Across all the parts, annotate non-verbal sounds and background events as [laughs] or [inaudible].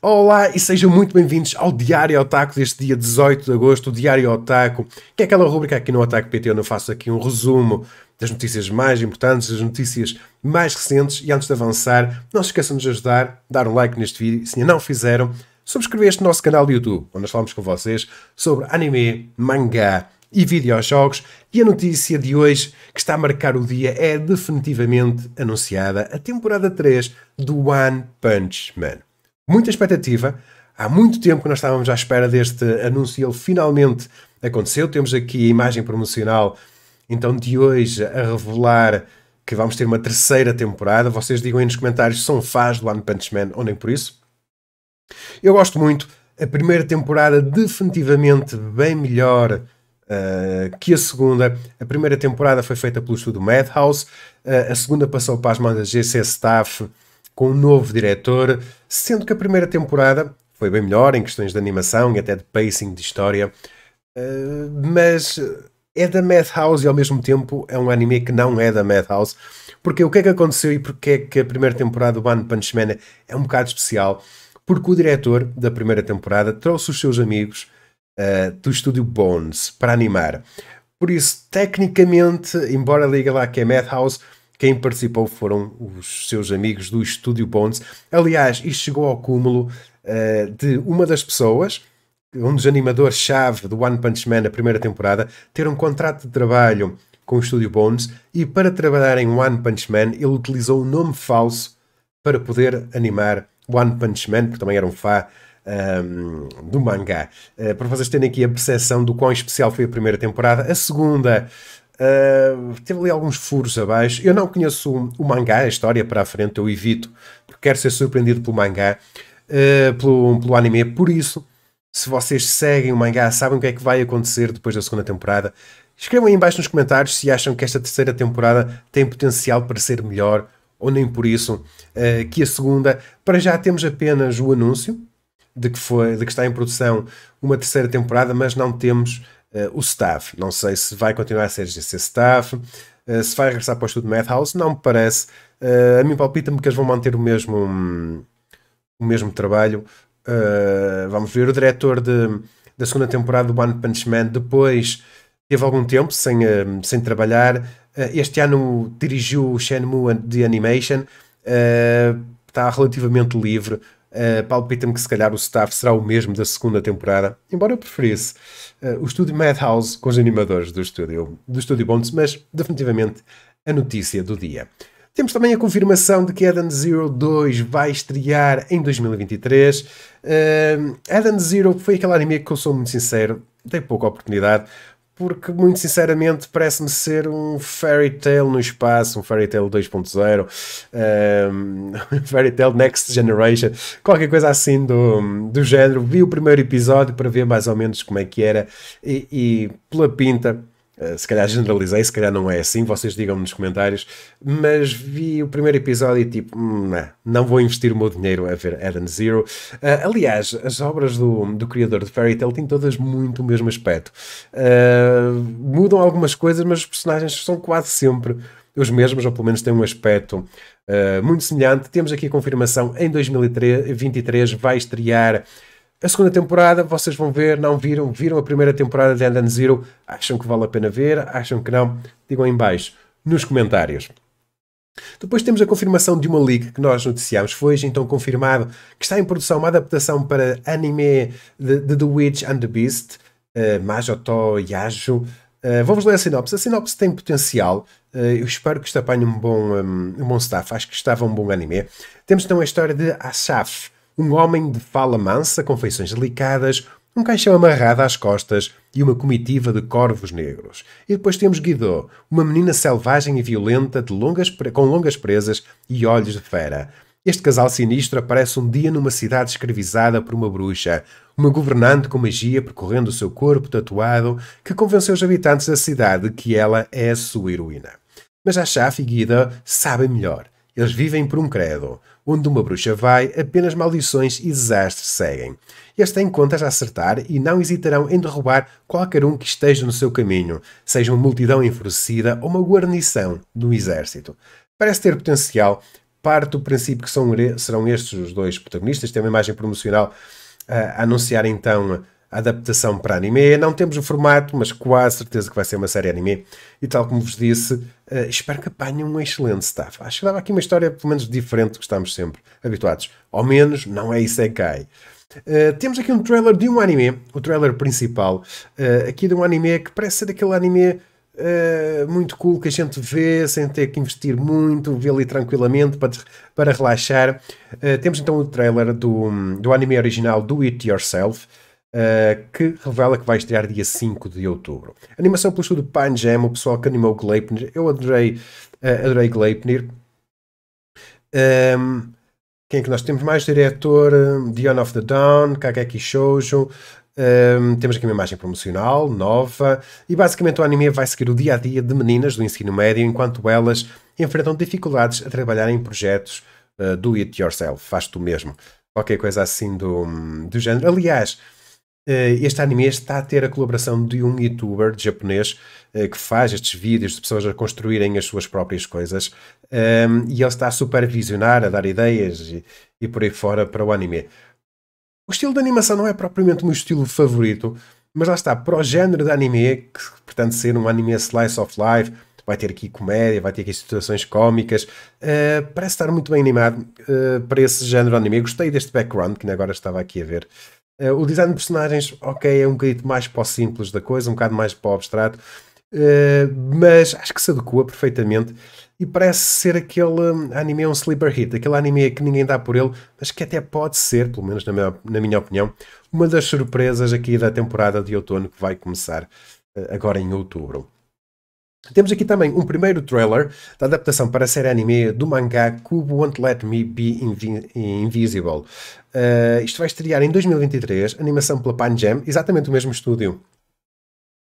Olá e sejam muito bem-vindos ao Diário Otaku deste dia 18 de agosto, o Diário Otaku, que é aquela rubrica aqui no Otaku PT onde eu faço aqui um resumo das notícias mais importantes, das notícias mais recentes e antes de avançar, não se esqueçam de nos ajudar, dar um like neste vídeo, se ainda não fizeram, subscrever este nosso canal do YouTube, onde nós falamos com vocês sobre anime, mangá e videojogos e a notícia de hoje que está a marcar o dia é definitivamente anunciada a temporada 3 do One Punch Man muita expectativa. Há muito tempo que nós estávamos à espera deste anúncio e ele finalmente aconteceu. Temos aqui a imagem promocional, então, de hoje a revelar que vamos ter uma terceira temporada. Vocês digam aí nos comentários se são fãs do One Punch Man ou nem por isso. Eu gosto muito. A primeira temporada definitivamente bem melhor Uh, que a segunda, a primeira temporada foi feita pelo estúdio Madhouse, uh, a segunda passou para as mãos da GC Staff com um novo diretor, sendo que a primeira temporada foi bem melhor em questões de animação e até de pacing de história, ah, mas é da Madhouse e ao mesmo tempo é um anime que não é da Madhouse. Porque o que é que aconteceu e porque é que a primeira temporada do One Punch Man é um bocado especial? Porque o diretor da primeira temporada trouxe os seus amigos uh, do estúdio Bones para animar. Por isso, tecnicamente, embora liga lá que é Madhouse, quem participou foram os seus amigos do Estúdio Bones. Aliás, isto chegou ao cúmulo uh, de uma das pessoas, um dos animadores-chave do One Punch Man na primeira temporada, ter um contrato de trabalho com o Estúdio Bones e para trabalhar em One Punch Man ele utilizou o um nome falso para poder animar One Punch Man, que também era um fã um, ehm, do mangá. Uh, para vocês terem aqui a percepção do quão especial foi a primeira temporada, a segunda ah, teve ali alguns furos abaixo. Eu não conheço o, o, mangá, a história para a frente eu evito, porque quero ser surpreendido pelo mangá, uh, pelo, pelo anime. Por isso, se vocês seguem o mangá, sabem o que é que vai acontecer depois da segunda temporada. Escrevam aí embaixo nos comentários se acham que esta terceira temporada tem potencial para ser melhor ou nem por isso uh, que a segunda. Para já temos apenas o anúncio de que, foi, de que está em produção uma terceira temporada, mas não temos eh, o staff. Não sei se vai continuar a ser GC staff, eh, se vai regressar para o estudo Madhouse, não me parece. Eh, a mim palpita-me que eles vão manter o mesmo, o mesmo trabalho. vamos ver, o diretor de, da segunda temporada do One Punch Man depois teve algum tempo sem, sem trabalhar. este ano dirigiu o Shenmue de Animation. está relativamente livre Uh, Palpita-me que se calhar o staff será o mesmo da segunda temporada, embora eu preferisse uh, o estúdio Madhouse com os animadores do estúdio, do estúdio Bones, mas definitivamente a notícia do dia. Temos também a confirmação de que Adam Zero 2 vai estrear em 2023. Uh, eh, Adam Zero foi aquele anime que eu sou muito sincero, dei pouca oportunidade, porque muito sinceramente parece-me ser um fairy tale no espaço, um fairy tale 2.0, [laughs] um fairy tale next generation, qualquer coisa assim do, do género. Vi o primeiro episódio para ver mais ou menos como é que era e, e pela pinta eh, se calhar generalizei, se calhar não é assim, vocês digam-me nos comentários, mas vi o primeiro episódio e tipo, hum, não vou investir o meu dinheiro a ver Eden Zero. Uh, aliás, as obras do, do criador de Fairy Tail têm todas muito o mesmo aspecto. Uh, mudam algumas coisas, mas os personagens são quase sempre os mesmos, ou pelo menos têm um aspecto muito semelhante. Temos aqui a confirmação, em 2023 vai estrear a segunda temporada, vocês vão ver, não viram, viram a primeira temporada de and Zero, acham que vale a pena ver, acham que não, digam aí embaixo, nos comentários. Depois temos a confirmação de uma leak que nós noticiámos. Foi hoje então confirmado que está em produção uma adaptação para anime de, de The Witch and the Beast, uh, eh, Majoto Yaju. Uh, eh, vamos ler a sinopse. A sinopse tem potencial. Uh, eu espero que isto apanhe um bom, um, um bom staff. Acho que estava um bom anime. Temos então a história de Asaf, um homem de fala mansa com feições delicadas, um caixão amarrado às costas e uma comitiva de corvos negros. E depois temos Guido, uma menina selvagem e violenta longas, com longas presas e olhos de fera. Este casal sinistro aparece um dia numa cidade escravizada por uma bruxa, uma governante com magia percorrendo o seu corpo tatuado, que convenceu os habitantes da cidade que ela é a sua heroína. Mas a Achaf e Guido sabem melhor eles vivem por um credo. Onde uma bruxa vai, apenas maldições e desastres seguem. Eles têm contas a acertar e não hesitarão em derrubar qualquer um que esteja no seu caminho, seja uma multidão enfurecida ou uma guarnição do exército. Parece ter potencial. Parte do princípio que são, serão estes os dois protagonistas. Tem uma imagem promocional ah, a anunciar então adaptação para anime. Não temos o formato, mas quase certeza que vai ser uma série anime. E tal como vos disse, uh, espero que apanhem um excelente staff. Acho que dava aqui uma história pelo menos diferente do que estamos sempre habituados. Ao menos não é Isekai. É uh, é. eh, temos aqui um trailer de um anime, o trailer principal, uh, aqui de um anime que parece ser aquele anime Uh, muito cool que a gente vê sem ter que investir muito, vê ali tranquilamente para, para relaxar. Uh, temos então o trailer do, do anime original Do It Yourself, Uh, que revela que vai estrear dia 5 de outubro. Animação pelo estúdio Pine Jam, o pessoal que animou Gleipnir. Eu adorei, uh, adorei Gleipnir. Um, ehm, quem é que nós temos mais? Diretor eh, Dion of the Dawn, Kageki Shoujo. Um, ehm, temos aqui uma imagem promocional nova e basicamente o anime vai seguir o dia a dia de meninas do ensino médio enquanto elas enfrentam dificuldades a trabalhar em projetos uh, do it yourself, faz tu mesmo, qualquer coisa assim do, do género. Aliás, eh, este anime está a ter a colaboração de um youtuber japonês eh, que faz estes vídeos de pessoas a construírem as suas próprias coisas ehm, e ele está a supervisionar, a dar ideias e, e por aí fora para o anime. O estilo de animação não é propriamente o meu estilo favorito, mas lá está, para o género de anime, que portanto ser um anime slice of life, vai ter aqui comédia, vai ter aqui situações cómicas. Uh, parece estar muito bem animado uh, para esse género de anime. Gostei deste background que agora estava aqui a ver. Uh, o design de personagens, ok, é um bocadinho mais para o simples da coisa, um bocado mais para o abstrato, uh, mas acho que se adequa perfeitamente e parece ser aquele hum, anime, é um sleeper hit, aquele anime que ninguém dá por ele, mas que até pode ser, pelo menos na minha, na minha opinião, uma das surpresas aqui da temporada de outono que vai começar uh, agora em outubro. Temos aqui também um primeiro trailer da adaptação para a série anime do mangá Cube Won't Let Me Be Invi Invisible. Uh, isto vai estrear em 2023, animação pela Panjam, exatamente o mesmo estúdio.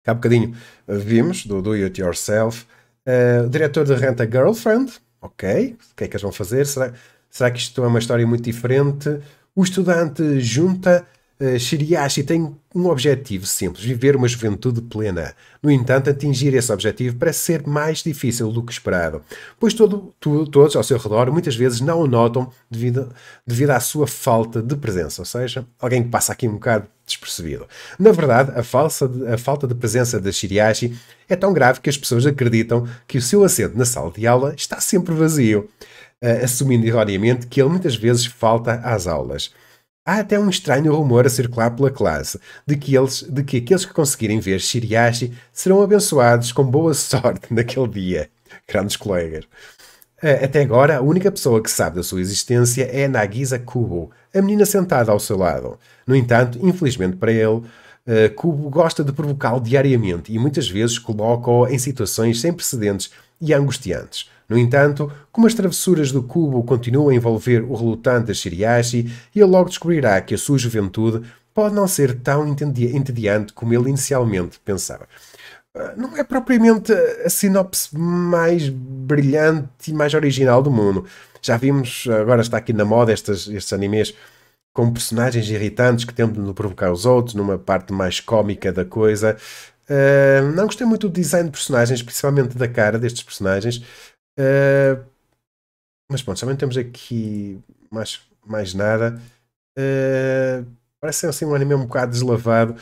Há bocadinho vimos do Do It Yourself, uh, o diretor de Rent a Girlfriend, ok, o que é que eles vão fazer? Será, será que isto é uma história muito diferente? O estudante junta Uh, eh, Shiriashi tem um objetivo simples: viver uma juventude plena. No entanto, atingir esse objetivo parece ser mais difícil do que esperado, pois todo, todos ao seu redor muitas vezes não o notam devido, devido à sua falta de presença, ou seja, alguém que passa aqui um bocado despercebido. Na verdade, a, falsa de, a falta de presença da Shiriashi é tão grave que as pessoas acreditam que o seu assento na sala de aula está sempre vazio, uh, assumindo erroneamente que ele muitas vezes falta às aulas. Há até um estranho rumor a circular pela classe de que, eles, de que aqueles que conseguirem ver Shiriashi serão abençoados com boa sorte [laughs] naquele dia. Grandes colegas. Ah, até agora, a única pessoa que sabe da sua existência é Nagisa Kubo, a menina sentada ao seu lado. No entanto, infelizmente para ele, ah, Kubo gosta de provocá-lo diariamente e muitas vezes coloca-o em situações sem precedentes e angustiantes. No entanto, como as travessuras do cubo continuam a envolver o relutante Shiriashi, ele logo descobrirá que a sua juventude pode não ser tão entediante como ele inicialmente pensava. Ah, não é propriamente a sinopse mais brilhante e mais original do mundo. Já vimos, agora está aqui na moda estes, estes animes com personagens irritantes que tentam provocar os outros, numa parte mais cômica da coisa. Uh, não gostei muito do design de personagens, principalmente da cara destes personagens. Uh, mas pronto, também temos aqui mais, mais nada. Uh, parece assim um anime um bocado deslavado.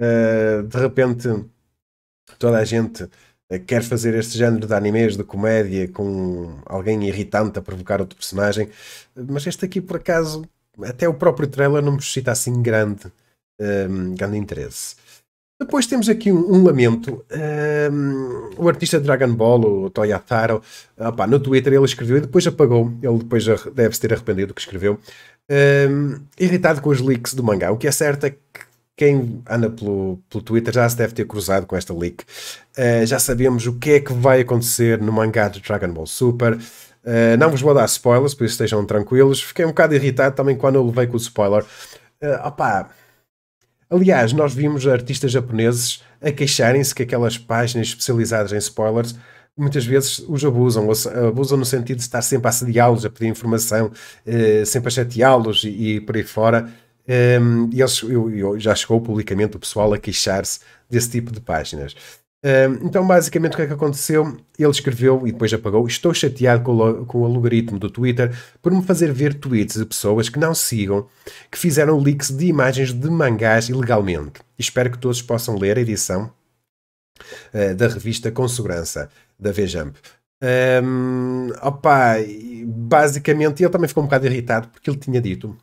Uh, de repente, toda a gente quer fazer este género de animes de comédia com alguém irritante a provocar outro personagem, mas este aqui por acaso, até o próprio trailer não me suscita assim grande, um, grande interesse. Depois temos aqui um, um lamento. Um, o artista Dragon Ball, o Toya opa, no Twitter ele escreveu e depois apagou. Ele depois deve-se ter arrependido do que escreveu. Um, irritado com os leaks do mangá. O que é certo é que quem anda pelo, pelo Twitter já se deve ter cruzado com esta leak. Uh, já sabemos o que é que vai acontecer no mangá de Dragon Ball Super. Uh, não vos vou dar spoilers, por isso estejam tranquilos. Fiquei um bocado irritado também quando eu levei com o spoiler. Uh, Aliás, nós vimos artistas japoneses a queixarem-se que aquelas páginas especializadas em spoilers muitas vezes os abusam, abusam no sentido de estar sempre a assediá-los, a pedir informação, eh, sempre a chateá-los e, e por aí fora. Um, ehm, e eles, eu, eu, já chegou publicamente o pessoal a queixar-se desse tipo de páginas então, basicamente, o que é que aconteceu? Ele escreveu e depois apagou: Estou chateado com o, com o, algoritmo do Twitter por me fazer ver tweets de pessoas que não sigam, que fizeram leaks de imagens de mangás ilegalmente. Espero que todos possam ler a edição uh, da revista Com Segurança, da Vejump. Um, opa, basicamente, ele também ficou um bocado irritado porque ele tinha dito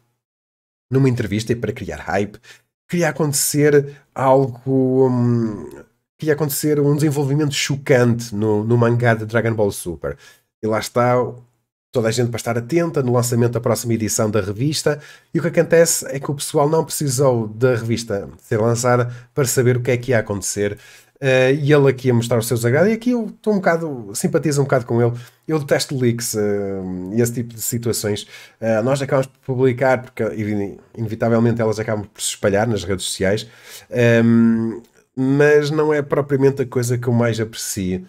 numa entrevista e para criar hype queria acontecer algo. Um, que ia acontecer um desenvolvimento chocante no, no mangá de Dragon Ball Super. E lá está toda a gente para estar atenta no lançamento da próxima edição da revista. E o que acontece é que o pessoal não precisou da revista ser lançada para saber o que é que ia acontecer. Uh, e ele aqui a mostrar os seus agrados. E aqui eu estou um bocado, simpatizo um bocado com ele. Eu detesto leaks uh, e esse tipo de situações. Uh, nós acabamos por publicar, porque inevitavelmente elas acabam por se espalhar nas redes sociais. Um, ehm, mas não é propriamente a coisa que eu mais aprecio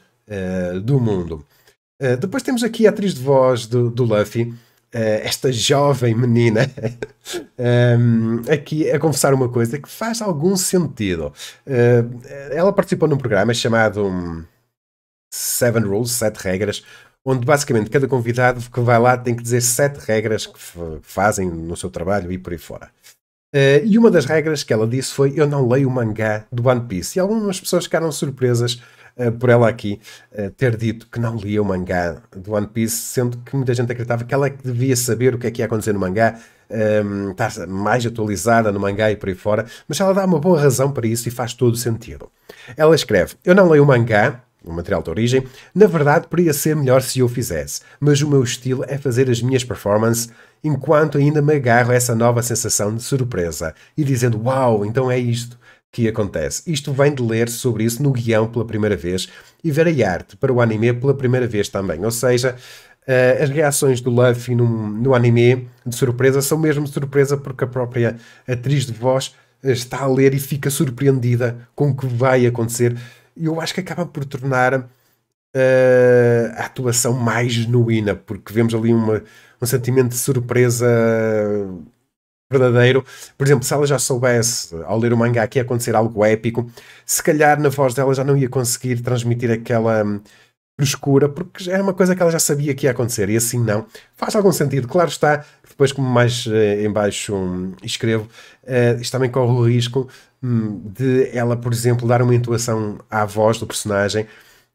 uh, do mundo. Uh, depois temos aqui a atriz de voz do, do Luffy, uh, esta jovem menina, um, [laughs] ehm, aqui a confessar uma coisa que faz algum sentido. ela participou num programa chamado hum, Seven Rules, Sete Regras, onde basicamente cada convidado que vai lá tem que dizer sete regras que fazem no seu trabalho e por aí fora. Uh, e uma das regras que ela disse foi: Eu não leio o mangá do One Piece. E algumas pessoas ficaram surpresas uh, por ela aqui uh, ter dito que não lia o mangá do One Piece, sendo que muita gente acreditava que ela é que devia saber o que é que ia acontecer no mangá, um, ehm, está mais atualizada no mangá e por aí fora. Mas ela dá uma boa razão para isso e faz todo o sentido. Ela escreve: Eu não leio o mangá, o material de origem, na verdade poderia ser melhor se eu fizesse, mas o meu estilo é fazer as minhas performances enquanto ainda me agarro a essa nova sensação de surpresa e dizendo: Uau, então é isto que acontece. Isto vem de ler sobre isso no guião pela primeira vez e ver a arte para o anime pela primeira vez também. Ou seja, eh, as reações do Luffy no, no anime de surpresa são mesmo de surpresa porque a própria atriz de voz eh, está a ler e fica surpreendida com o que vai acontecer e eu acho que acaba por tornar uh, a atuação mais genuína, porque vemos ali uma, um sentimento de surpresa verdadeiro. Por exemplo, se ela já soubesse ao ler o mangá que ia acontecer algo épico, se calhar na voz dela já não ia conseguir transmitir aquela escura, porque era uma coisa que ela já sabia que ia acontecer, e assim não. Faz algum sentido, claro está, depois como mais uh, eh, em baixo um, escrevo, uh, isto também corre o risco um, de ela, por exemplo, dar uma intuação à voz do personagem,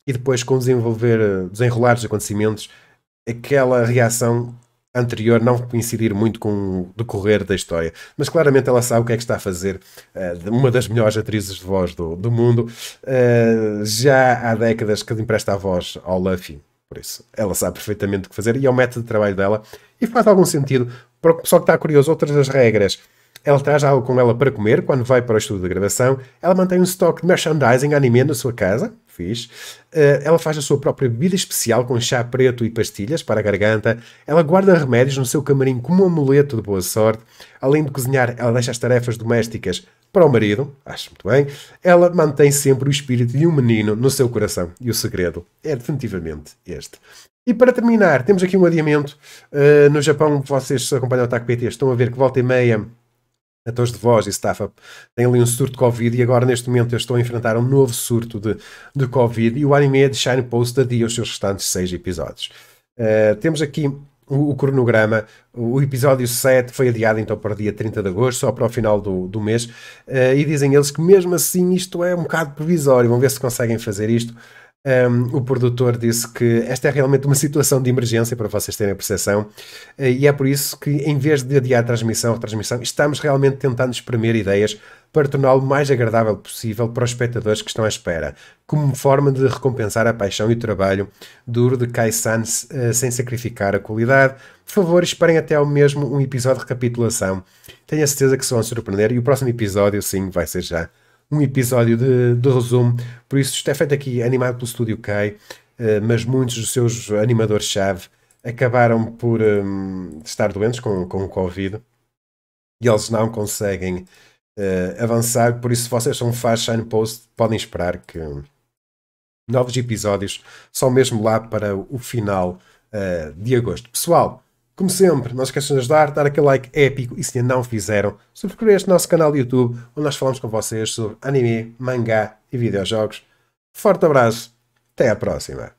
e depois com desenvolver, uh, desenrolar os acontecimentos, aquela reação anterior não coincidir muito com o decorrer da história. Mas claramente ela sabe o que é que está a fazer. Eh, uma das melhores atrizes de voz do, do mundo, eh, já há décadas que empresta a voz ao Luffy. Por isso, ela sabe perfeitamente o que fazer e é o método de trabalho dela. E faz algum sentido. Para o pessoal que está curioso, outras das regras. Ela traz algo com ela para comer quando vai para o estudo de gravação. Ela mantém um estoque de merchandising anime na sua casa, fiz. Eh, ela faz a sua própria bebida especial com chá preto e pastilhas para a garganta. Ela guarda remédios no seu camarim como um amuleto de boa sorte. Além de cozinhar, ela deixa as tarefas domésticas para o marido, acho muito bem, ela mantém sempre o espírito de um menino no seu coração. E o segredo é definitivamente este. E para terminar, temos aqui um adiamento. Uh, no Japão, vocês acompanham o TAC PT, estão a ver que volta e meia atores de voz e staff têm ali um surto de Covid e agora neste momento eu estou a enfrentar um novo surto de, de Covid e o anime é de Shine Post adia os seus restantes seis episódios. Uh, temos aqui o, o, cronograma, o episódio 7 foi adiado então para o dia 30 de agosto, só para o final do, do mês, uh, e dizem eles que mesmo assim isto é um bocado provisório, vão ver se conseguem fazer isto um, o produtor disse que esta é realmente uma situação de emergência para vocês terem a percepção, eh, e é por isso que, em vez de adiar a transmissão, a estamos realmente tentando exprimir ideias para torná-lo o mais agradável possível para os espectadores que estão à espera, como forma de recompensar a paixão e o trabalho duro de Kai-san uh, eh, sem sacrificar a qualidade. Por favor, esperem até ao mesmo um episódio de recapitulação. Tenho a certeza que se vão surpreender e o próximo episódio, sim, vai ser já um episódio de, de resumo. Por isso, isto é feito aqui animado pelo Studio K, eh, mas muitos dos seus animadores-chave acabaram por um, estar doentes com, com o Covid e eles não conseguem uh, avançar. Por isso, se vocês são fãs de post podem esperar que novos episódios só mesmo lá para o final uh, de agosto. Pessoal, como sempre, não esqueçam de ajudar, dar aquele like épico e se ainda não fizeram, subscrever este nosso canal do YouTube, onde nós falamos com vocês sobre anime, mangá e videojogos. Forte abraço, até à próxima!